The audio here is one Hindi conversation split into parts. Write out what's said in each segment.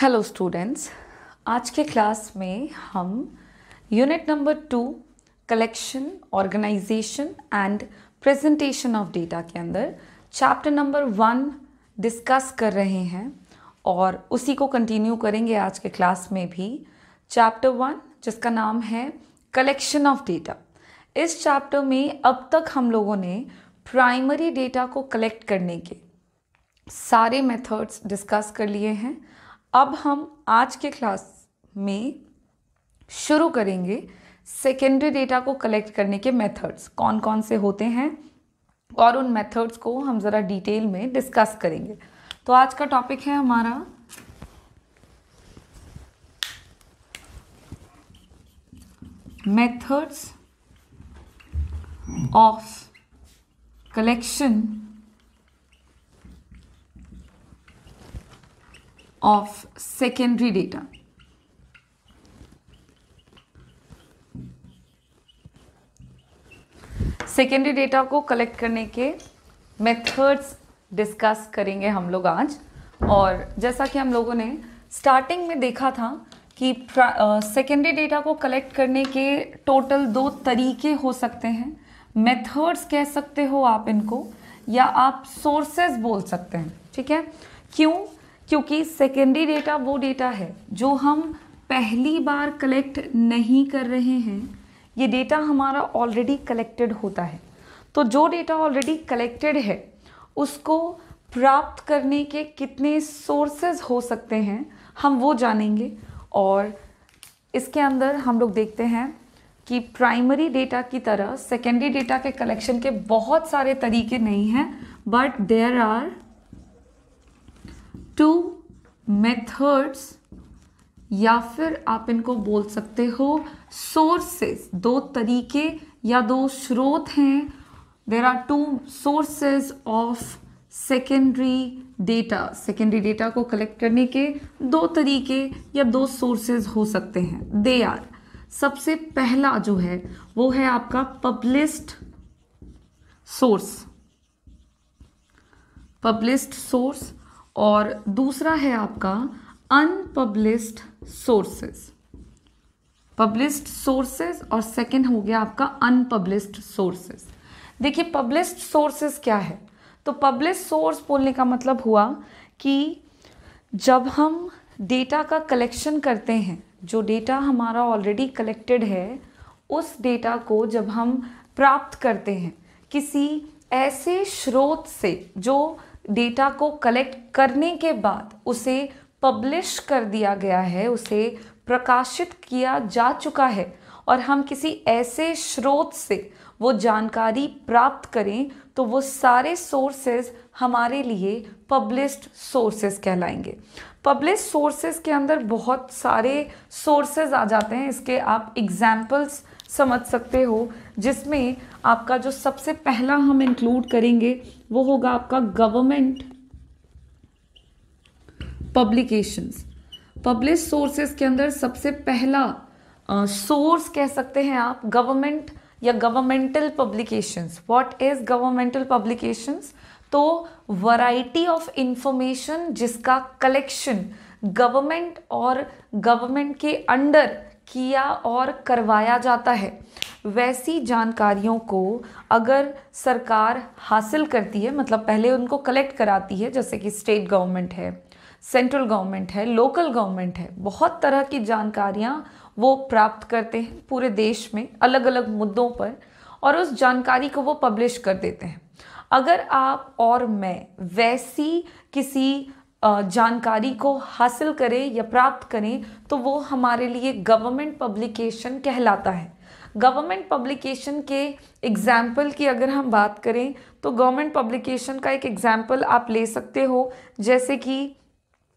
हेलो स्टूडेंट्स आज के क्लास में हम unit number two collection organisation and presentation of data के अंदर चैप्टर नंबर वन डिस्कस कर रहे हैं और उसी को कंटिन्यू करेंगे आज के क्लास में भी चैप्टर वन जिसका नाम है कलेक्शन ऑफ डेटा इस चैप्टर में अब तक हम लोगों ने प्राइमरी डेटा को कलेक्ट करने के सारे मेथड्स डिस्कस कर लिए हैं अब हम आज के क्लास में शुरू करेंगे सेकेंडरी डेटा को कलेक्ट करने के मेथड्स कौन कौन से होते हैं और उन मेथड्स को हम ज़रा डिटेल में डिस्कस करेंगे तो आज का टॉपिक है हमारा methods of collection of secondary data. Secondary data को कलेक्ट करने के मेथड्स डिस्कस करेंगे हम लोग आज और जैसा कि हम लोगों ने स्टार्टिंग में देखा था कि सेकेंडरी डेटा को कलेक्ट करने के टोटल दो तरीके हो सकते हैं मेथड्स कह सकते हो आप इनको या आप सोर्सेज बोल सकते हैं ठीक है क्यों क्योंकि सेकेंडरी डेटा वो डेटा है जो हम पहली बार कलेक्ट नहीं कर रहे हैं ये डेटा हमारा ऑलरेडी कलेक्टेड होता है तो जो डेटा ऑलरेडी कलेक्टेड है उसको प्राप्त करने के कितने सोर्सेज हो सकते हैं हम वो जानेंगे और इसके अंदर हम लोग देखते हैं कि प्राइमरी डेटा की तरह सेकेंडरी डेटा के कलेक्शन के बहुत सारे तरीके नहीं हैं but there are two methods या फिर आप इनको बोल सकते हो सोर्सेस दो तरीके या दो स्रोत हैं there are two sources of secondary data secondary data को कलेक्ट करने के दो तरीके या दो सोर्सेज हो सकते हैं दे आर सबसे पहला जो है वो है आपका पब्लिस्ड सोर्स पब्लिस्ड सोर्स और दूसरा है आपका अनपब्लिश्ड सोर्सेज पब्लिश्ड सोर्सेज और सेकंड हो गया आपका अनपब्लिश्ड सोर्सेज देखिए पब्लिश्ड सोर्सेज क्या है तो पब्लिश सोर्स बोलने का मतलब हुआ कि जब हम डेटा का कलेक्शन करते हैं जो डेटा हमारा ऑलरेडी कलेक्टेड है उस डेटा को जब हम प्राप्त करते हैं किसी ऐसे स्रोत से जो डेटा को कलेक्ट करने के बाद उसे पब्लिश कर दिया गया है उसे प्रकाशित किया जा चुका है और हम किसी ऐसे स्रोत से वो जानकारी प्राप्त करें तो वो सारे सोर्सेज हमारे लिए पब्लिश्ड सोर्सेज कहलाएंगे पब्लिश सोर्सेज के अंदर बहुत सारे सोर्सेज आ जाते हैं इसके आप एग्जाम्पल्स समझ सकते हो जिसमें आपका जो सबसे पहला हम इंक्लूड करेंगे वो होगा आपका गवर्नमेंट पब्लिकेशंस पब्लिश सोर्सेस के अंदर सबसे पहला सोर्स कह सकते हैं आप गवर्नमेंट या governmental publications what is governmental publications तो वैरायटी ऑफ इंफॉर्मेशन जिसका कलेक्शन गवर्नमेंट और गवर्नमेंट के अंडर किया और करवाया जाता है वैसी जानकारियों को अगर सरकार हासिल करती है मतलब पहले उनको कलेक्ट कराती है जैसे कि स्टेट गवर्नमेंट है सेंट्रल गवर्नमेंट है लोकल गवर्नमेंट है बहुत तरह की जानकारियाँ वो प्राप्त करते हैं पूरे देश में अलग अलग मुद्दों पर और उस जानकारी को वो पब्लिश कर देते हैं अगर आप और मैं वैसी किसी जानकारी को हासिल करें या प्राप्त करें तो वो हमारे लिए गवर्नमेंट पब्लिकेशन कहलाता है गवर्नमेंट पब्लिकेशन के एग्ज़ाम्पल की अगर हम बात करें तो गवर्नमेंट पब्लिकेशन का एक एग्ज़ाम्पल आप ले सकते हो जैसे कि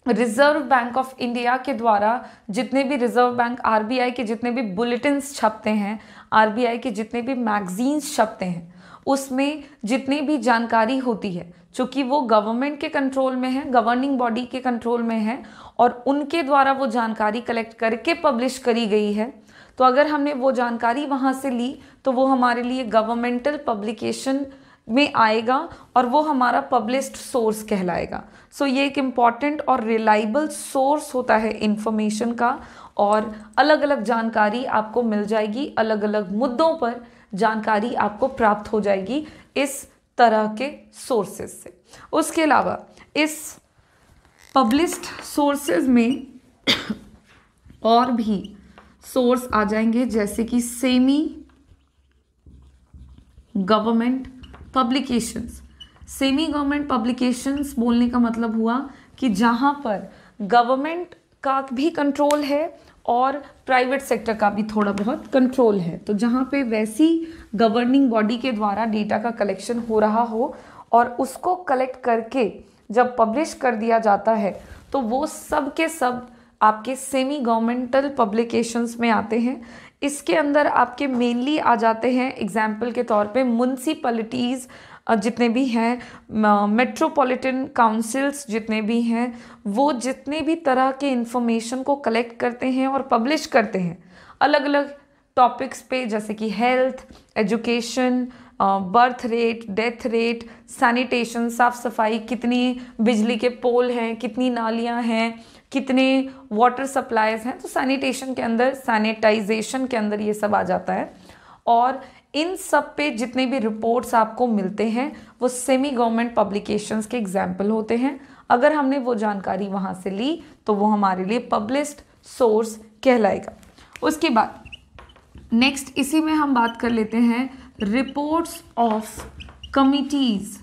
रिजर्व बैंक ऑफ इंडिया के द्वारा जितने भी रिजर्व बैंक आर के जितने भी बुलेटिन्स छपते हैं आर के जितने भी मैगजीन्स छपते हैं उसमें जितनी भी जानकारी होती है चूँकि वो गवर्नमेंट के कंट्रोल में है गवर्निंग बॉडी के कंट्रोल में है और उनके द्वारा वो जानकारी कलेक्ट करके पब्लिश करी गई है तो अगर हमने वो जानकारी वहाँ से ली तो वो हमारे लिए गवर्नमेंटल पब्लिकेशन में आएगा और वो हमारा पब्लिश्ड सोर्स कहलाएगा सो so, ये एक इम्पॉर्टेंट और रिलाइबल सोर्स होता है इन्फॉर्मेशन का और अलग अलग जानकारी आपको मिल जाएगी अलग अलग मुद्दों पर जानकारी आपको प्राप्त हो जाएगी इस तरह के सोर्सेज से उसके अलावा इस पब्लिस्ड सोर्सेज में और भी सोर्स आ जाएंगे जैसे कि semi government publications semi government publications बोलने का मतलब हुआ कि जहाँ पर गवर्नमेंट का भी कंट्रोल है और प्राइवेट सेक्टर का भी थोड़ा बहुत कंट्रोल है तो जहाँ पे वैसी गवर्निंग बॉडी के द्वारा डेटा का कलेक्शन हो रहा हो और उसको कलेक्ट करके जब पब्लिश कर दिया जाता है तो वो सब के सब आपके सेमी गवर्नमेंटल पब्लिकेशंस में आते हैं इसके अंदर आपके मेनली आ जाते हैं एग्जाम्पल के तौर पे म्यूनसिपलिटीज़ जितने भी हैं मेट्रोपॉलिटन काउंसिल्स जितने भी हैं वो जितने भी तरह के इंफॉर्मेशन को कलेक्ट करते हैं और पब्लिश करते हैं अलग अलग टॉपिक्स पे जैसे कि health education birth rate death rate sanitation साफ़ सफाई कितनी बिजली के पोल हैं कितनी नालियां हैं कितने वाटर सप्लाईज हैं तो सैनिटेशन के अंदर सैनिटाइजेशन के अंदर ये सब आ जाता है और इन सब पे जितने भी रिपोर्ट्स आपको मिलते हैं वो सेमी गवर्नमेंट पब्लिकेशंस के एग्जाम्पल होते हैं अगर हमने वो जानकारी वहाँ से ली तो वो हमारे लिए पब्लिस्ड सोर्स कहलाएगा उसके बाद नेक्स्ट इसी में हम बात कर लेते हैं reports of committees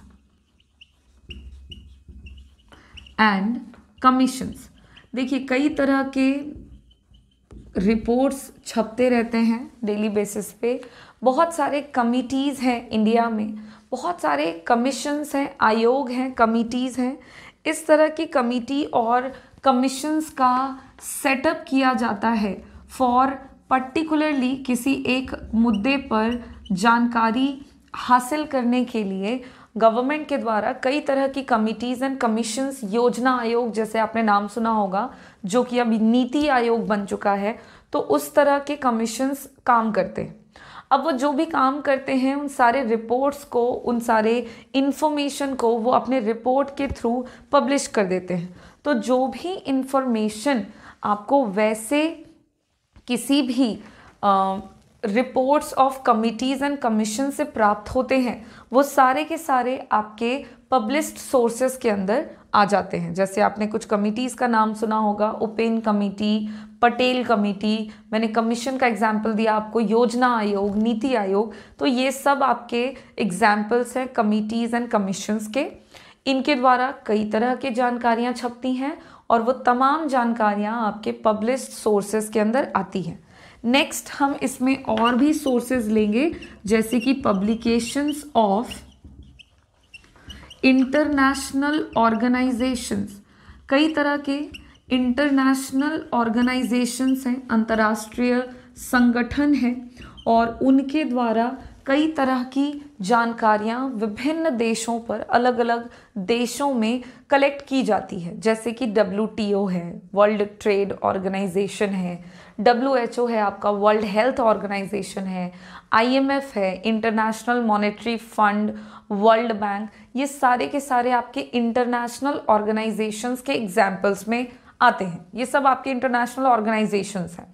and commissions देखिए कई तरह के रिपोर्ट्स छपते रहते हैं डेली बेसिस पे बहुत सारे कमिटीज़ हैं इंडिया में बहुत सारे कमीशंस हैं आयोग हैं कमिटीज़ हैं इस तरह की कमिटी और कमीशंस का सेटअप किया जाता है फॉर पर्टिकुलरली किसी एक मुद्दे पर जानकारी हासिल करने के लिए गवर्नमेंट के द्वारा कई तरह की कमिटीज़ एंड कमीशंस योजना आयोग जैसे आपने नाम सुना होगा जो कि अभी नीति आयोग बन चुका है तो उस तरह के कमीशंस काम करते हैं अब वो जो भी काम करते हैं उन सारे रिपोर्ट्स को उन सारे इन्फॉर्मेशन को वो अपने रिपोर्ट के थ्रू पब्लिश कर देते हैं तो जो भी इन्फॉर्मेशन आपको वैसे किसी भी आ, reports of committees and commission से प्राप्त होते हैं वो सारे के सारे आपके पब्लिस्ड सोर्सेज के अंदर आ जाते हैं जैसे आपने कुछ कमिटीज़ का नाम सुना होगा उपेन कमेटी पटेल कमेटी मैंने कमीशन का एग्जाम्पल दिया आपको योजना आयोग नीति आयोग तो ये सब आपके एग्जाम्पल्स हैं कमिटीज़ एंड कमीशन्स के इनके द्वारा कई तरह के जानकारियाँ छपती हैं और वो तमाम जानकारियाँ आपके पब्लिश सोर्सेज के अंदर आती हैं नेक्स्ट हम इसमें और भी सोर्सेज लेंगे जैसे कि पब्लिकेशंस ऑफ इंटरनेशनल ऑर्गेनाइजेशंस कई तरह के इंटरनेशनल ऑर्गेनाइजेशंस हैं अंतर्राष्ट्रीय संगठन हैं और उनके द्वारा कई तरह की जानकारियाँ विभिन्न देशों पर अलग अलग देशों में कलेक्ट की जाती है जैसे कि डब्ल्यू है वर्ल्ड ट्रेड ऑर्गेनाइजेशन है डब्ल्यू है आपका वर्ल्ड हेल्थ ऑर्गेनाइजेशन है आईएमएफ है international monetary fund world bank ये सारे के सारे आपके इंटरनेशनल ऑर्गेनाइजेशंस के एग्जाम्पल्स में आते हैं ये सब आपके इंटरनेशनल ऑर्गेनाइजेशंस हैं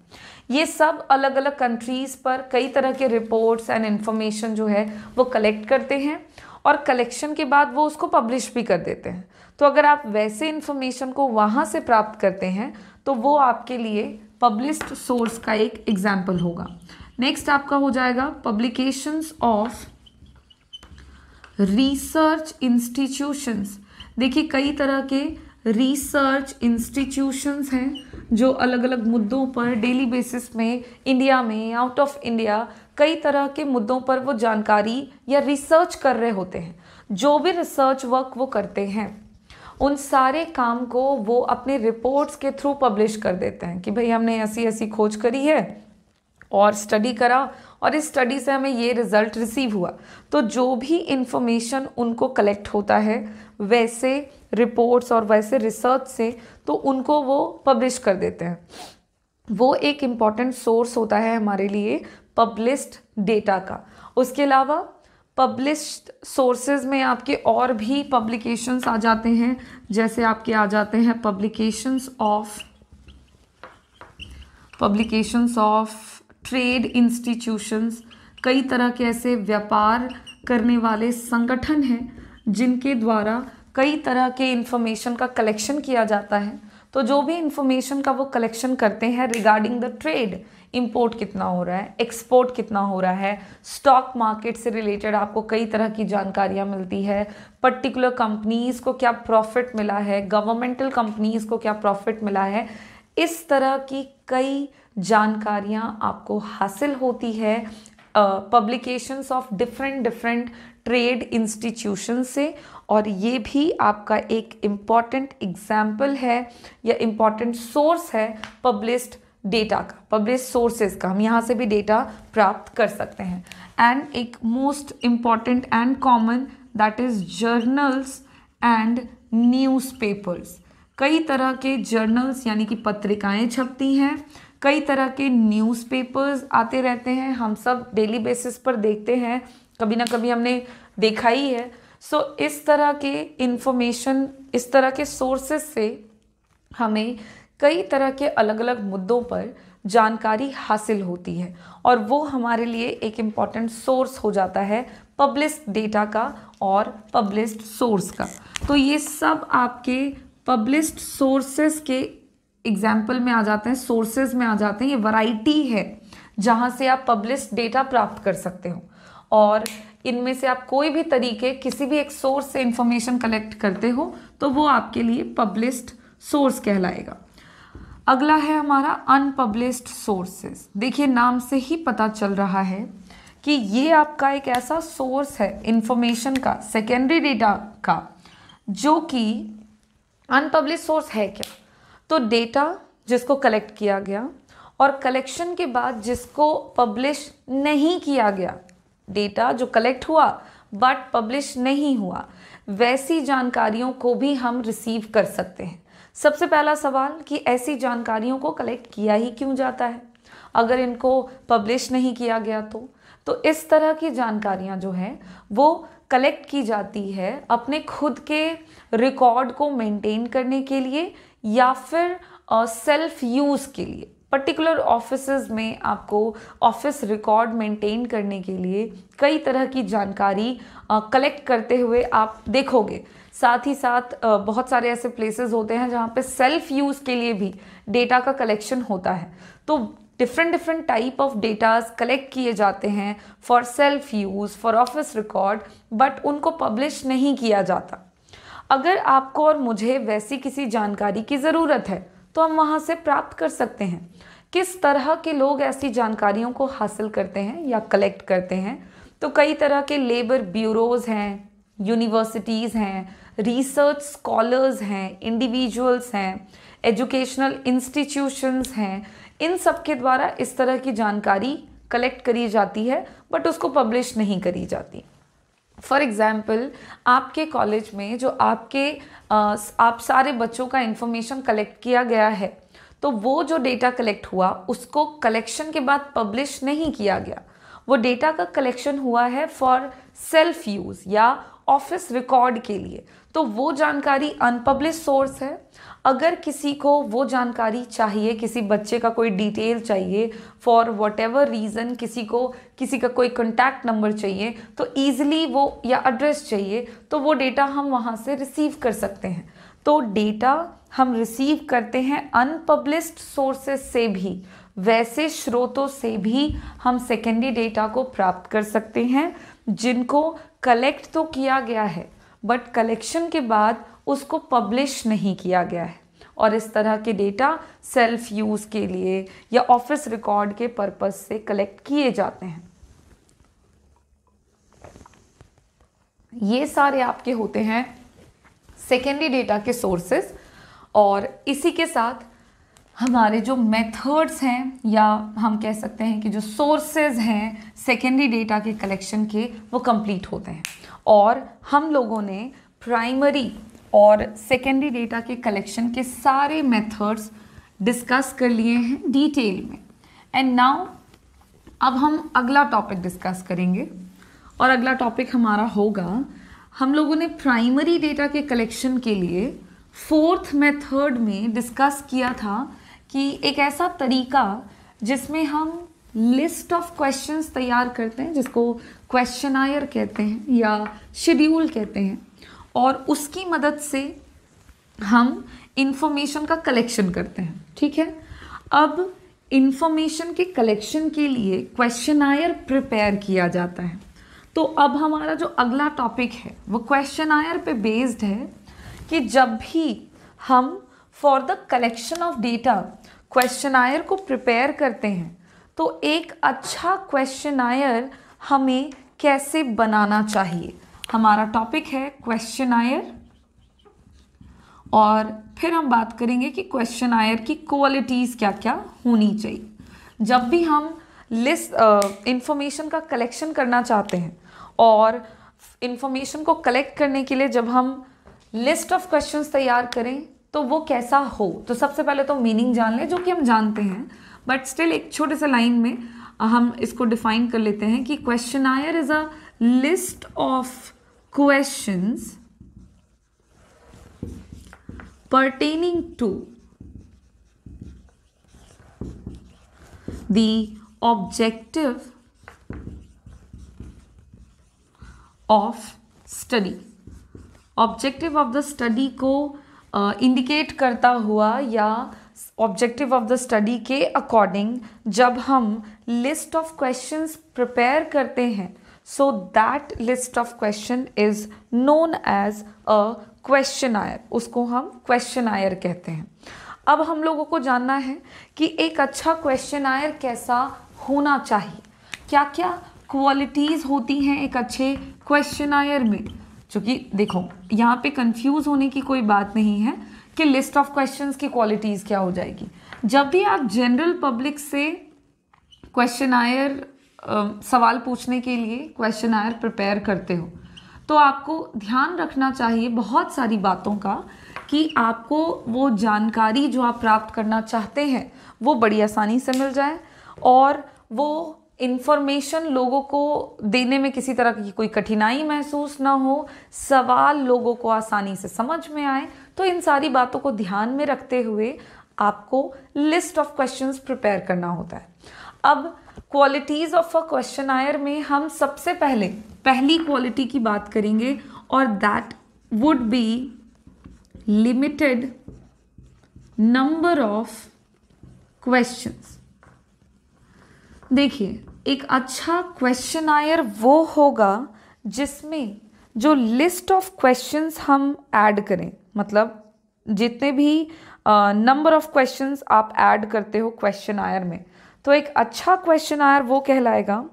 ये सब अलग अलग कंट्रीज़ पर कई तरह के रिपोर्ट्स एंड इन्फॉर्मेशन जो है वो कलेक्ट करते हैं और कलेक्शन के बाद वो उसको पब्लिश भी कर देते हैं तो अगर आप वैसे इन्फॉर्मेशन को वहाँ से प्राप्त करते हैं तो वो आपके लिए पब्लिस्ड सोर्स का एक एग्जाम्पल होगा नेक्स्ट आपका हो जाएगा पब्लिकेशंस ऑफ रिसर्च इंस्टीट्यूशंस देखिए कई तरह के रिसर्च इंस्टीट्यूशंस हैं जो अलग अलग मुद्दों पर डेली बेसिस में इंडिया में आउट ऑफ इंडिया कई तरह के मुद्दों पर वो जानकारी या रिसर्च कर रहे होते हैं जो भी रिसर्च वर्क वो करते हैं उन सारे काम को वो अपने रिपोर्ट्स के थ्रू पब्लिश कर देते हैं कि भाई हमने ऐसी ऐसी खोज करी है और स्टडी करा और इस स्टडी से हमें ये रिज़ल्ट रिसीव हुआ तो जो भी इन्फॉर्मेशन उनको कलेक्ट होता है वैसे रिपोर्ट्स और वैसे रिसर्च से तो उनको वो पब्लिश कर देते हैं वो एक इम्पॉर्टेंट सोर्स होता है हमारे लिए पब्लिस्ड डेटा का उसके अलावा पब्लिश्ड सोर्सेज में आपके और भी पब्लिकेशंस आ जाते हैं जैसे आपके आ जाते हैं publications of publications of trade institutions कई तरह के ऐसे व्यापार करने वाले संगठन हैं जिनके द्वारा कई तरह के इंफॉर्मेशन का कलेक्शन किया जाता है तो जो भी इंफॉर्मेशन का वो कलेक्शन करते हैं रिगार्डिंग द ट्रेड इम्पोर्ट कितना हो रहा है एक्सपोर्ट कितना हो रहा है स्टॉक मार्केट से रिलेटेड आपको कई तरह की जानकारियाँ मिलती है पर्टिकुलर कंपनीज़ को क्या प्रॉफिट मिला है गवर्नमेंटल कंपनीज़ को क्या प्रॉफिट मिला है इस तरह की कई जानकारियाँ आपको हासिल होती है publications of different different trade institution से और ये भी आपका एक इम्पॉर्टेंट एग्जाम्पल है या इम्पॉर्टेंट सोर्स है पब्लिस्ड डेटा का पब्लिश सोर्सेज का हम यहाँ से भी डेटा प्राप्त कर सकते हैं एंड एक most important and common that is journals and newspapers कई तरह के जर्नल्स यानी कि पत्रिकाएं छपती हैं कई तरह के न्यूज़पेपर्स आते रहते हैं हम सब डेली बेसिस पर देखते हैं कभी ना कभी हमने देखा ही है सो so, इस तरह के इन्फॉर्मेशन इस तरह के सोर्सेस से हमें कई तरह के अलग अलग मुद्दों पर जानकारी हासिल होती है और वो हमारे लिए एक इम्पॉर्टेंट सोर्स हो जाता है पब्लिश डेटा का और पब्लिश सोर्स का तो ये सब आपके पब्लिश सोर्सेस के एग्जाम्पल में आ जाते हैं सोर्सेज में आ जाते हैं ये वराइटी है जहाँ से आप पब्लिश डेटा प्राप्त कर सकते हो और इनमें से आप कोई भी तरीके किसी भी एक सोर्स से इंफॉर्मेशन कलेक्ट करते हो तो वो आपके लिए पब्लिश सोर्स कहलाएगा अगला है हमारा अनपब्लिश्ड सोर्सेज देखिए नाम से ही पता चल रहा है कि ये आपका एक ऐसा सोर्स है इन्फॉर्मेशन का सेकेंडरी डेटा का जो कि अनपब्लिश सोर्स है क्या तो डेटा जिसको कलेक्ट किया गया और कलेक्शन के बाद जिसको पब्लिश नहीं किया गया डेटा जो कलेक्ट हुआ बट पब्लिश नहीं हुआ वैसी जानकारियों को भी हम रिसीव कर सकते हैं सबसे पहला सवाल कि ऐसी जानकारियों को कलेक्ट किया ही क्यों जाता है अगर इनको पब्लिश नहीं किया गया तो तो इस तरह की जानकारियां जो हैं वो कलेक्ट की जाती है अपने खुद के रिकॉर्ड को मेंटेन करने के लिए या फिर सेल्फ यूज़ के लिए पर्टिकुलर ऑफिस में आपको ऑफिस रिकॉर्ड मेंटेन करने के लिए कई तरह की जानकारी कलेक्ट करते हुए आप देखोगे साथ ही साथ बहुत सारे ऐसे प्लेसेस होते हैं जहाँ पे सेल्फ यूज़ के लिए भी डेटा का कलेक्शन होता है तो different different type of datas collect किए जाते हैं for self use for office record but उनको पब्लिश नहीं किया जाता अगर आपको और मुझे वैसी किसी जानकारी की ज़रूरत है तो हम वहाँ से प्राप्त कर सकते हैं किस तरह के लोग ऐसी जानकारियों को हासिल करते हैं या कलेक्ट करते हैं तो कई तरह के लेबर ब्यूरोज़ हैं यूनिवर्सिटीज़ हैं रिसर्च स्कॉलर्स हैं इंडिविजुअल्स हैं एजुकेशनल इंस्टीट्यूशंस हैं इन सब के द्वारा इस तरह की जानकारी कलेक्ट करी जाती है बट उसको पब्लिश नहीं करी जाती फॉर एग्ज़ाम्पल आपके कॉलेज में जो आपके आप सारे बच्चों का इंफॉर्मेशन कलेक्ट किया गया है तो वो जो डेटा कलेक्ट हुआ उसको कलेक्शन के बाद पब्लिश नहीं किया गया वो डेटा का कलेक्शन हुआ है फॉर सेल्फ यूज़ या ऑफिस रिकॉर्ड के लिए तो वो जानकारी अनपब्लिश सोर्स है अगर किसी को वो जानकारी चाहिए किसी बच्चे का कोई डिटेल चाहिए फॉर वट एवर रीज़न किसी को किसी का कोई कॉन्टैक्ट नंबर चाहिए तो ईज़िली वो या एड्रेस चाहिए तो वो डेटा हम वहाँ से रिसीव कर सकते हैं तो डेटा हम रिसीव करते हैं अनपब्लिश्ड सोर्सेस से भी वैसे स्रोतों से भी हम सेकेंडरी डेटा को प्राप्त कर सकते हैं जिनको कलेक्ट तो किया गया है बट कलेक्शन के बाद उसको पब्लिश नहीं किया गया है और इस तरह के डेटा सेल्फ यूज़ के लिए या ऑफिस रिकॉर्ड के पर्पज़ से कलेक्ट किए जाते हैं ये सारे आपके होते हैं सेकेंडरी डेटा के सोर्सेज और इसी के साथ हमारे जो मेथड्स हैं या हम कह सकते हैं कि जो सोर्सेज हैं सेकेंडरी डेटा के कलेक्शन के वो कंप्लीट होते हैं और हम लोगों ने प्राइमरी और सेकेंडरी डेटा के कलेक्शन के सारे मेथड्स डिस्कस कर लिए हैं डिटेल में एंड नाउ अब हम अगला टॉपिक डिस्कस करेंगे और अगला टॉपिक हमारा होगा हम लोगों ने प्राइमरी डेटा के कलेक्शन के लिए फोर्थ मेथड में डिस्कस किया था कि एक ऐसा तरीका जिसमें हम लिस्ट ऑफ क्वेश्चंस तैयार करते हैं जिसको क्वेश्चन आयर कहते हैं या शेड्यूल कहते हैं और उसकी मदद से हम इन्फॉर्मेशन का कलेक्शन करते हैं ठीक है अब इन्फॉर्मेशन के कलेक्शन के लिए क्वेश्चन आयर प्रिपेयर किया जाता है तो अब हमारा जो अगला टॉपिक है वो क्वेश्चन आयर पे बेस्ड है कि जब भी हम for the collection of data questionnaire को प्रिपेयर करते हैं तो एक अच्छा क्वेश्चन आयर हमें कैसे बनाना चाहिए हमारा टॉपिक है क्वेश्चन आयर और फिर हम बात करेंगे कि क्वेश्चन आयर की क्वालिटीज़ क्या क्या होनी चाहिए जब भी हम लिस्ट इंफॉर्मेशन का कलेक्शन करना चाहते हैं और इन्फॉर्मेशन को कलेक्ट करने के लिए जब हम लिस्ट ऑफ क्वेश्चंस तैयार करें तो वो कैसा हो तो सबसे पहले तो मीनिंग जान लें जो कि हम जानते हैं बट स्टिल एक छोटे से लाइन में हम इसको डिफाइन कर लेते हैं कि questionnaire is a list of question pertaining to the objective of study objective of the study को इंडिकेट करता हुआ या ऑब्जेक्टिव ऑफ द स्टडी के अकॉर्डिंग जब हम लिस्ट ऑफ क्वेश्चंस प्रिपेयर करते हैं so that list of question is known as a questionnaire उसको हम क्वेश्चन आयर कहते हैं अब हम लोगों को जानना है कि एक अच्छा क्वेश्चन आयर कैसा होना चाहिए क्या क्या क्वालिटीज़ होती हैं एक अच्छे क्वेश्चन आयर में क्योंकि देखो यहाँ पे कंफ्यूज होने की कोई बात नहीं है कि लिस्ट ऑफ क्वेश्चंस की क्वालिटीज़ क्या हो जाएगी जब भी आप जनरल पब्लिक से क्वेश्चन आयर सवाल पूछने के लिए क्वेश्चन आयर प्रिपेयर करते हो तो आपको ध्यान रखना चाहिए बहुत सारी बातों का कि आपको वो जानकारी जो आप प्राप्त करना चाहते हैं वो बड़ी आसानी से मिल जाए और वो इन्फॉर्मेशन लोगों को देने में किसी तरह की कोई कठिनाई महसूस ना हो सवाल लोगों को आसानी से समझ में आए तो इन सारी बातों को ध्यान में रखते हुए आपको लिस्ट ऑफ क्वेश्चंस प्रिपेयर करना होता है अब qualities of a questionnaire में हम सबसे पहले पहली क्वालिटी की बात करेंगे और that would be limited number of questions देखिए एक अच्छा क्वेश्चन आयर वो होगा जिसमें जो लिस्ट ऑफ क्वेश्चंस हम ऐड करें मतलब जितने भी नंबर ऑफ क्वेश्चंस आप ऐड करते हो क्वेश्चन आयर में तो एक अच्छा क्वेश्चन आयर वो कहलाएगा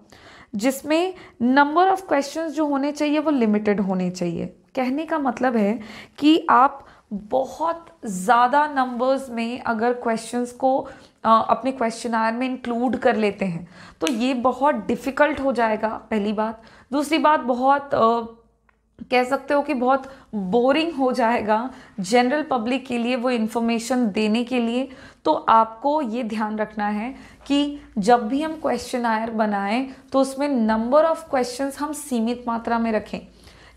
जिसमें नंबर ऑफ क्वेश्चंस जो होने चाहिए वो लिमिटेड होने चाहिए कहने का मतलब है कि आप बहुत ज़्यादा नंबर्स में अगर क्वेश्चंस को आ, अपने क्वेश्चन आयर में इंक्लूड कर लेते हैं तो ये बहुत डिफ़िकल्ट हो जाएगा पहली बात दूसरी बात बहुत आ, कह सकते हो कि बहुत बोरिंग हो जाएगा जनरल पब्लिक के लिए वो इन्फॉर्मेशन देने के लिए तो आपको ये ध्यान रखना है कि जब भी हम क्वेश्चन आयर बनाएं तो उसमें नंबर ऑफ क्वेश्चंस हम सीमित मात्रा में रखें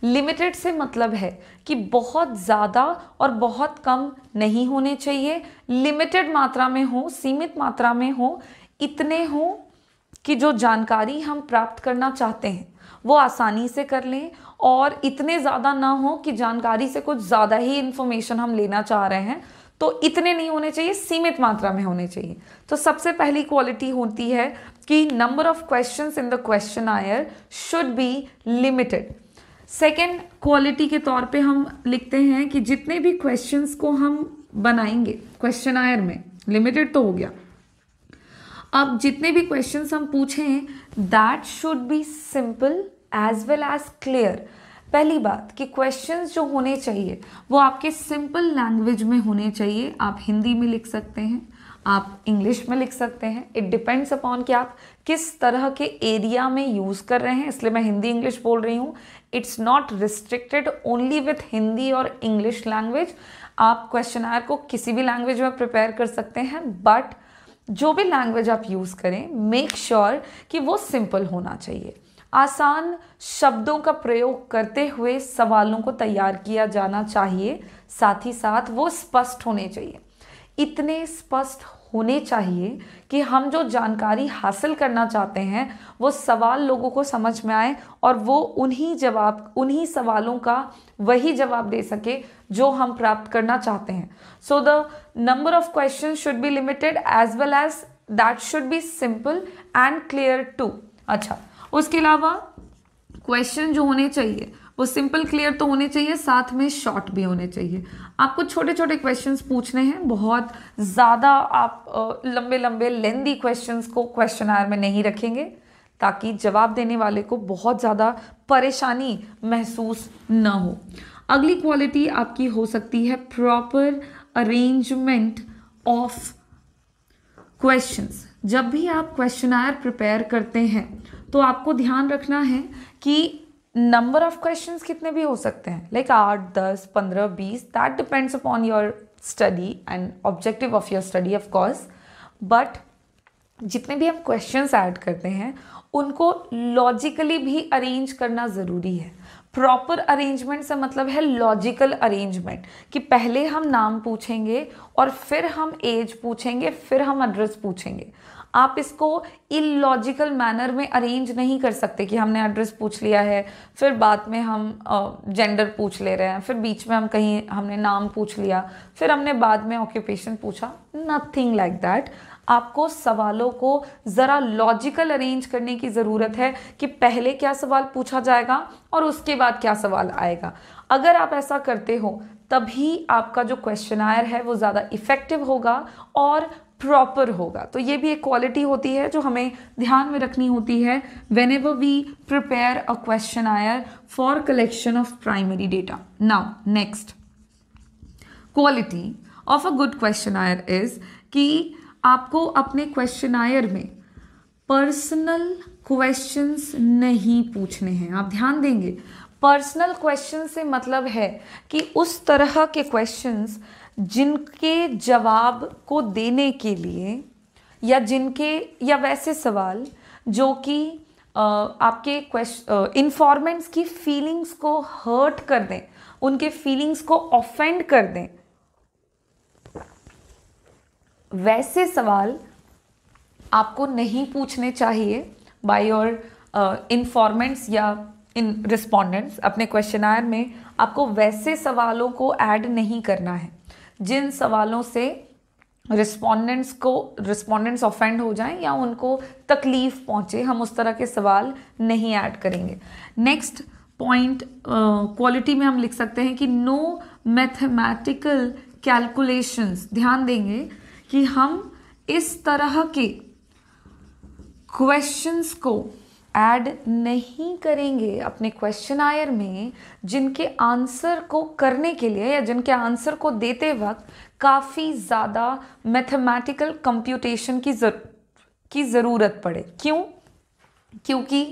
लिमिटेड से मतलब है कि बहुत ज़्यादा और बहुत कम नहीं होने चाहिए लिमिटेड मात्रा में हो सीमित मात्रा में हो इतने हों कि जो जानकारी हम प्राप्त करना चाहते हैं वो आसानी से कर लें और इतने ज़्यादा ना हो कि जानकारी से कुछ ज़्यादा ही इन्फॉर्मेशन हम लेना चाह रहे हैं तो इतने नहीं होने चाहिए सीमित मात्रा में होने चाहिए तो सबसे पहली क्वालिटी होती है कि number of question in the questionnaire should be limited second quality के तौर पे हम लिखते हैं कि जितने भी क्वेश्चंस को हम बनाएंगे क्वेश्चन आयर में लिमिटेड तो हो गया अब जितने भी क्वेश्चन हम पूछें that should be simple as well as clear पहली बात कि क्वेश्चंस जो होने चाहिए वो आपके सिंपल लैंग्वेज में होने चाहिए आप हिंदी में लिख सकते हैं आप इंग्लिश में लिख सकते हैं इट डिपेंड्स अपॉन कि आप किस तरह के एरिया में यूज़ कर रहे हैं इसलिए मैं हिंदी इंग्लिश बोल रही हूँ it's not restricted only with Hindi और इंग्लिश लैंग्वेज आप क्वेश्चन को किसी भी लैंग्वेज में प्रिपेयर कर सकते हैं बट जो भी लैंग्वेज आप यूज़ करें मेक श्योर sure कि वो सिंपल होना चाहिए आसान शब्दों का प्रयोग करते हुए सवालों को तैयार किया जाना चाहिए साथ ही साथ वो स्पष्ट होने चाहिए इतने स्पष्ट होने चाहिए कि हम जो जानकारी हासिल करना चाहते हैं वो सवाल लोगों को समझ में आए और वो उन्हीं जवाब उन्हीं सवालों का वही जवाब दे सके जो हम प्राप्त करना चाहते हैं so the number of question should be limited as well as that should be simple and clear too अच्छा उसके अलावा क्वेश्चन जो होने चाहिए वो सिंपल क्लियर तो होने चाहिए साथ में शॉर्ट भी होने चाहिए आपको छोटे छोटे क्वेश्चंस पूछने हैं बहुत ज़्यादा आप लंबे लंबे लेंदी क्वेश्चंस को क्वेश्चन आयर में नहीं रखेंगे ताकि जवाब देने वाले को बहुत ज़्यादा परेशानी महसूस न हो अगली क्वालिटी आपकी हो सकती है प्रॉपर अरेंजमेंट ऑफ क्वेश्चंस जब भी आप क्वेश्चनर प्रिपेयर करते हैं तो आपको ध्यान रखना है कि नंबर ऑफ क्वेश्चन कितने भी हो सकते हैं लाइक आठ दस पंद्रह बीस that depends upon your study and objective of your study of course but जितने भी हम क्वेश्चंस ऐड करते हैं उनको लॉजिकली भी अरेंज करना ज़रूरी है प्रॉपर अरेंजमेंट से मतलब है लॉजिकल अरेंजमेंट कि पहले हम नाम पूछेंगे और फिर हम एज पूछेंगे फिर हम एड्रेस पूछेंगे आप इसको इलॉजिकल मैनर में अरेंज नहीं कर सकते कि हमने एड्रेस पूछ लिया है फिर बाद में हम जेंडर uh, पूछ ले रहे हैं फिर बीच में हम कहीं हमने नाम पूछ लिया फिर हमने बाद में ऑक्यूपेशन पूछा नथिंग लाइक दैट आपको सवालों को ज़रा लॉजिकल अरेंज करने की ज़रूरत है कि पहले क्या सवाल पूछा जाएगा और उसके बाद क्या सवाल आएगा अगर आप ऐसा करते हो तभी आपका जो क्वेश्चन आयर है वो ज़्यादा इफ़ेक्टिव होगा और प्रॉपर होगा तो ये भी एक क्वालिटी होती है जो हमें ध्यान में रखनी होती है whenever we prepare a questionnaire for collection of primary data now next quality of a good questionnaire is कि आपको अपने क्वेश्चन आयर में पर्सनल क्वेश्चंस नहीं पूछने हैं आप ध्यान देंगे पर्सनल क्वेश्चन से मतलब है कि उस तरह के क्वेश्चंस जिनके जवाब को देने के लिए या जिनके या वैसे सवाल जो कि आपके क्वेश्चन इन्फॉर्मेंट्स की फीलिंग्स को हर्ट कर दें उनके फीलिंग्स को ऑफेंड कर दें वैसे सवाल आपको नहीं पूछने चाहिए बाय योर इन्फॉर्मेंट्स या इन रिस्पोंडेंट्स अपने क्वेश्चनायर में आपको वैसे सवालों को ऐड नहीं करना है जिन सवालों से रिस्पोंडेंट्स को रिस्पॉन्डेंट्स ऑफेंड हो जाएं या उनको तकलीफ़ पहुंचे हम उस तरह के सवाल नहीं ऐड करेंगे नेक्स्ट पॉइंट क्वालिटी में हम लिख सकते हैं कि नो मैथमेटिकल कैलकुलेशंस ध्यान देंगे कि हम इस तरह के क्वेश्चंस को ऐड नहीं करेंगे अपने क्वेश्चन आयर में जिनके आंसर को करने के लिए या जिनके आंसर को देते वक्त काफ़ी ज़्यादा मैथमेटिकल कंप्यूटेशन की जर की ज़रूरत पड़े क्यों क्योंकि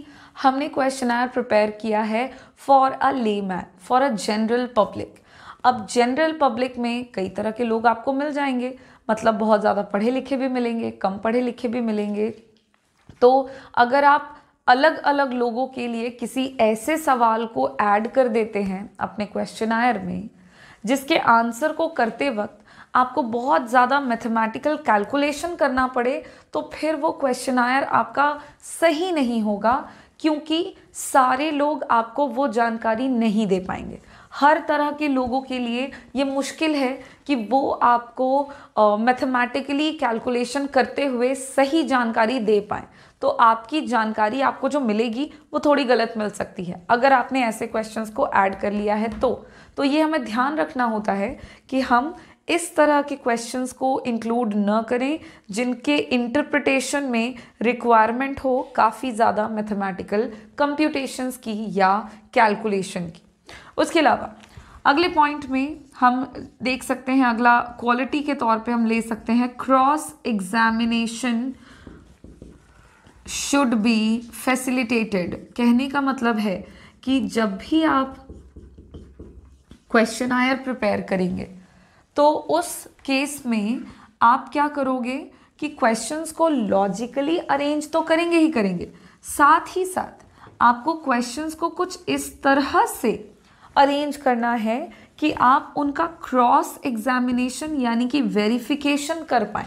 हमने क्वेश्चन आयर प्रिपेयर किया है for a layman for a general public अब जनरल पब्लिक में कई तरह के लोग आपको मिल जाएंगे मतलब बहुत ज़्यादा पढ़े लिखे भी मिलेंगे कम पढ़े लिखे भी मिलेंगे तो अगर आप अलग अलग लोगों के लिए किसी ऐसे सवाल को ऐड कर देते हैं अपने क्वेश्चन आयर में जिसके आंसर को करते वक्त आपको बहुत ज़्यादा मैथमेटिकल कैलकुलेशन करना पड़े तो फिर वो क्वेश्चन आयर आपका सही नहीं होगा क्योंकि सारे लोग आपको वो जानकारी नहीं दे पाएंगे हर तरह के लोगों के लिए ये मुश्किल है कि वो आपको मैथमेटिकली कैलकुलेशन करते हुए सही जानकारी दे पाए तो आपकी जानकारी आपको जो मिलेगी वो थोड़ी गलत मिल सकती है अगर आपने ऐसे क्वेश्चंस को ऐड कर लिया है तो तो ये हमें ध्यान रखना होता है कि हम इस तरह के क्वेश्चंस को इंक्लूड न करें जिनके इंटरप्रिटेशन में रिक्वायरमेंट हो काफ़ी ज़्यादा मैथमेटिकल कंप्यूटेशंस की या कैलकुलेशन की उसके अलावा अगले पॉइंट में हम देख सकते हैं अगला क्वालिटी के तौर पे हम ले सकते हैं cross examination should be facilitated कहने का मतलब है कि जब भी आप क्वेश्चन आयर प्रिपेयर करेंगे तो उस केस में आप क्या करोगे कि क्वेश्चंस को लॉजिकली अरेंज तो करेंगे ही करेंगे साथ ही साथ आपको क्वेश्चंस को कुछ इस तरह से अरेंज करना है कि आप उनका क्रॉस एग्जामिनेशन यानी कि वेरिफिकेशन कर पाएँ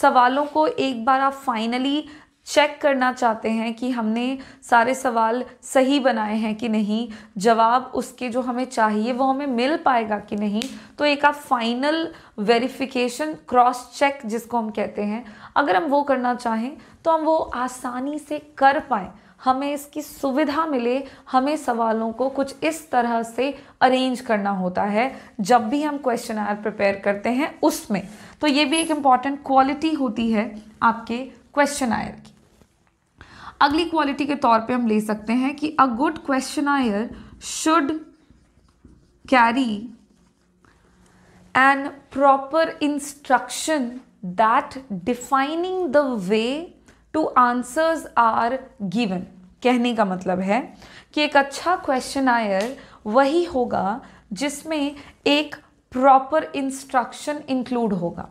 सवालों को एक बार आप फाइनली चेक करना चाहते हैं कि हमने सारे सवाल सही बनाए हैं कि नहीं जवाब उसके जो हमें चाहिए वो हमें मिल पाएगा कि नहीं तो एक आप फाइनल वेरिफिकेशन क्रॉस चेक जिसको हम कहते हैं अगर हम वो करना चाहें तो हम वो आसानी से कर पाएँ हमें इसकी सुविधा मिले हमें सवालों को कुछ इस तरह से अरेंज करना होता है जब भी हम क्वेश्चन आर प्रिपेयर करते हैं उसमें तो ये भी एक इम्पॉर्टेंट क्वालिटी होती है आपके क्वेश्चन आयर की अगली क्वालिटी के तौर पे हम ले सकते हैं कि a good questionnaire should carry an proper instruction that defining the way to answers are given कहने का मतलब है कि एक अच्छा क्वेश्चन आयर वही होगा जिसमें एक प्रॉपर इंस्ट्रक्शन इंक्लूड होगा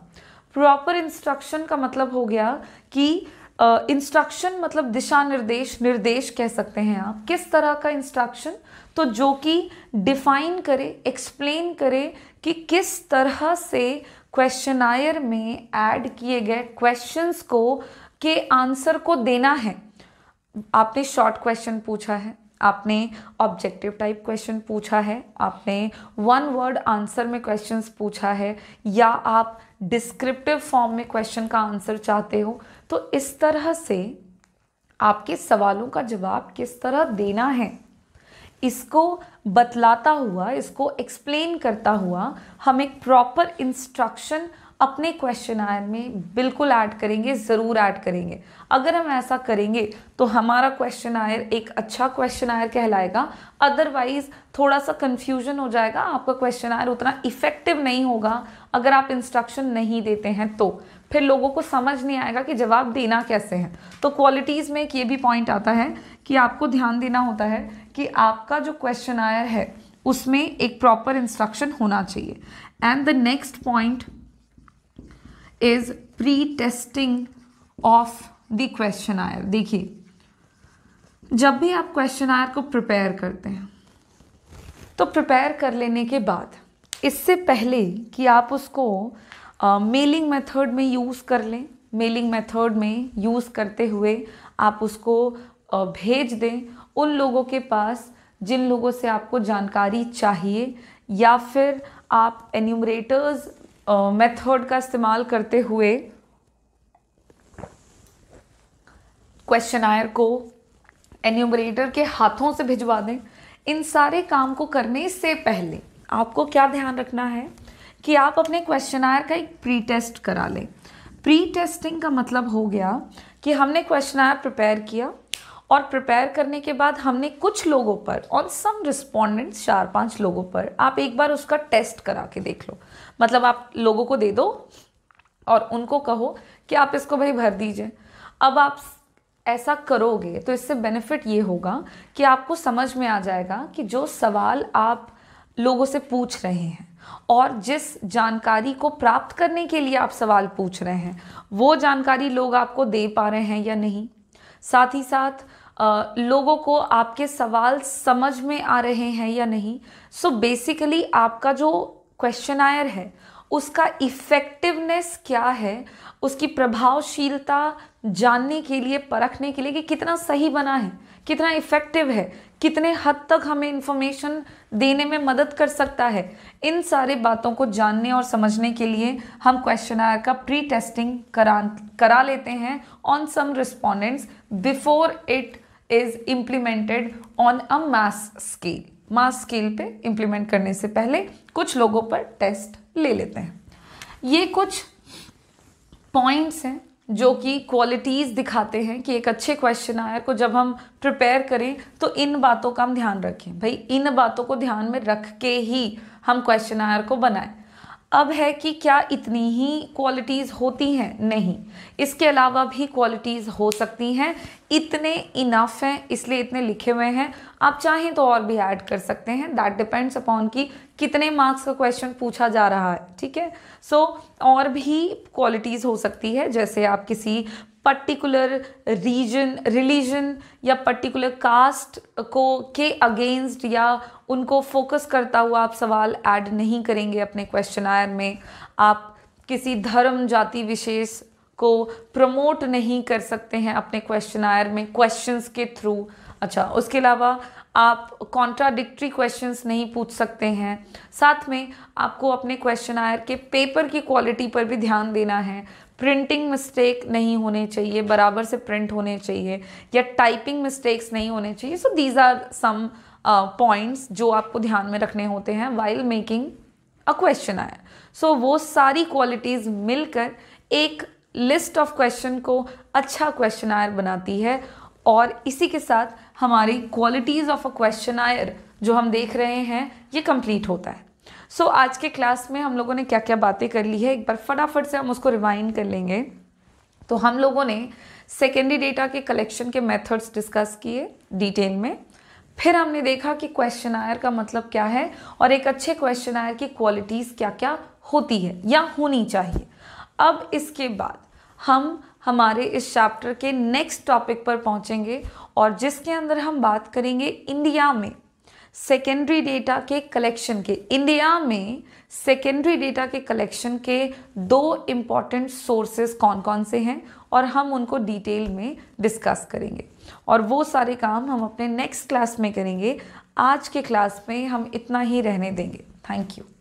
प्रॉपर इंस्ट्रक्शन का मतलब हो गया कि इंस्ट्रक्शन uh, मतलब दिशा निर्देश निर्देश कह सकते हैं आप किस तरह का इंस्ट्रक्शन तो जो कि डिफाइन करे एक्सप्लेन करे कि किस तरह से क्वेश्चन आयर में ऐड किए गए क्वेश्चंस को के आंसर को देना है आपने शॉर्ट क्वेश्चन पूछा है आपने ऑब्जेक्टिव टाइप क्वेश्चन पूछा है आपने वन वर्ड आंसर में क्वेश्चन पूछा है या आप डिस्क्रिप्टिव फॉर्म में क्वेश्चन का आंसर चाहते हो तो इस तरह से आपके सवालों का जवाब किस तरह देना है इसको बतलाता हुआ इसको एक्सप्लेन करता हुआ हम एक प्रॉपर इंस्ट्रक्शन अपने क्वेश्चन आयर में बिल्कुल ऐड करेंगे ज़रूर ऐड करेंगे अगर हम ऐसा करेंगे तो हमारा क्वेश्चन आयर एक अच्छा क्वेश्चन आयर कहलाएगा अदरवाइज थोड़ा सा कन्फ्यूजन हो जाएगा आपका क्वेश्चन आयर उतना इफेक्टिव नहीं होगा अगर आप इंस्ट्रक्शन नहीं देते हैं तो फिर लोगों को समझ नहीं आएगा कि जवाब देना कैसे है तो क्वालिटीज़ में एक ये भी पॉइंट आता है कि आपको ध्यान देना होता है कि आपका जो क्वेश्चन आयर है उसमें एक प्रॉपर इंस्ट्रक्शन होना चाहिए and the next point is pre testing of the questionnaire देखिए जब भी आप क्वेश्चन आयर को प्रिपेयर करते हैं तो प्रिपेयर कर लेने के बाद इससे पहले कि आप उसको मेलिंग uh, मेथड में यूज़ कर लें मेलिंग मेथड में यूज़ करते हुए आप उसको uh, भेज दें उन लोगों के पास जिन लोगों से आपको जानकारी चाहिए या फिर आप एन्यूमरेटर्स मेथड का इस्तेमाल करते हुए क्वेश्चन आयर को एन्यूमरेटर के हाथों से भिजवा दें इन सारे काम को करने से पहले आपको क्या ध्यान रखना है कि आप अपने क्वेश्चन आयर का एक प्री टेस्ट करा लें प्री टेस्टिंग का मतलब हो गया कि हमने क्वेश्चन आयर प्रिपेयर किया और प्रिपेयर करने के बाद हमने कुछ लोगों पर ऑन सम रिस्पोंडेंट्स चार पांच लोगों पर आप एक बार उसका टेस्ट करा के देख लो मतलब आप लोगों को दे दो और उनको कहो कि आप इसको भाई भर दीजिए अब आप ऐसा करोगे तो इससे बेनिफिट ये होगा कि आपको समझ में आ जाएगा कि जो सवाल आप लोगों से पूछ रहे हैं और जिस जानकारी को प्राप्त करने के लिए आप सवाल पूछ रहे हैं वो जानकारी लोग आपको दे पा रहे हैं या नहीं साथ ही साथ आ, लोगों को आपके सवाल समझ में आ रहे हैं या नहीं सो so बेसिकली आपका जो क्वेश्चन आयर है उसका इफ़ेक्टिवनेस क्या है उसकी प्रभावशीलता जानने के लिए परखने के लिए कि कितना सही बना है कितना इफ़ेक्टिव है कितने हद तक हमें इन्फॉर्मेशन देने में मदद कर सकता है इन सारे बातों को जानने और समझने के लिए हम क्वेश्चन आयर का प्री टेस्टिंग करा करा लेते हैं on some respondents before it is implemented on a mass scale mass scale पे इम्प्लीमेंट करने से पहले कुछ लोगों पर टेस्ट ले लेते हैं ये कुछ पॉइंट्स हैं जो कि क्वालिटीज़ दिखाते हैं कि एक अच्छे क्वेश्चन आयर को जब हम प्रिपेयर करें तो इन बातों का हम ध्यान रखें भाई इन बातों को ध्यान में रख के ही हम क्वेश्चन आयर को बनाएं अब है कि क्या इतनी ही क्वालिटीज़ होती हैं नहीं इसके अलावा भी क्वालिटीज़ हो सकती हैं इतने इनफ हैं इसलिए इतने लिखे हुए हैं आप चाहें तो और भी ऐड कर सकते हैं दैट डिपेंड्स अपॉन कि कितने मार्क्स का क्वेश्चन पूछा जा रहा है ठीक है सो और भी क्वालिटीज़ हो सकती है जैसे आप किसी पर्टिकुलर रीजन रिलीजन या पर्टिकुलर कास्ट को के अगेंस्ट या उनको फोकस करता हुआ आप सवाल ऐड नहीं करेंगे अपने क्वेश्चन आयर में आप किसी धर्म जाति विशेष को प्रमोट नहीं कर सकते हैं अपने क्वेश्चन आयर में क्वेश्चंस के थ्रू अच्छा उसके अलावा आप कॉन्ट्राडिक्ट्री क्वेश्चंस नहीं पूछ सकते हैं साथ में आपको अपने क्वेश्चन आयर के पेपर की क्वालिटी पर भी ध्यान देना है प्रिंटिंग मिस्टेक नहीं होने चाहिए बराबर से प्रिंट होने चाहिए या टाइपिंग मिस्टेक्स नहीं होने चाहिए so these are some points जो आपको ध्यान में रखने होते हैं वाइल मेकिंग अ क्वेश्चन आया सो वो सारी क्वालिटीज़ मिलकर एक लिस्ट ऑफ क्वेश्चन को अच्छा क्वेश्चन आयर बनाती है और इसी के साथ हमारी qualities of a questionnaire जो हम देख रहे हैं ये कंप्लीट होता है सो so, आज के क्लास में हम लोगों ने क्या क्या बातें कर ली है एक बार फटाफट से हम उसको रिवाइंड कर लेंगे तो हम लोगों ने सेकेंडरी डेटा के कलेक्शन के मेथड्स डिस्कस किए डिटेल में फिर हमने देखा कि क्वेश्चन आयर का मतलब क्या है और एक अच्छे क्वेश्चन आयर की क्वालिटीज़ क्या क्या होती है या होनी चाहिए अब इसके बाद हम हमारे इस चैप्टर के नेक्स्ट टॉपिक पर पहुंचेंगे और जिसके अंदर हम बात करेंगे इंडिया में सेकेंडरी डेटा के कलेक्शन के इंडिया में सेकेंडरी डेटा के कलेक्शन के दो इम्पॉर्टेंट सोर्सेज कौन कौन से हैं और हम उनको डिटेल में डिस्कस करेंगे और वो सारे काम हम अपने नेक्स्ट क्लास में करेंगे आज के क्लास में हम इतना ही रहने देंगे थैंक यू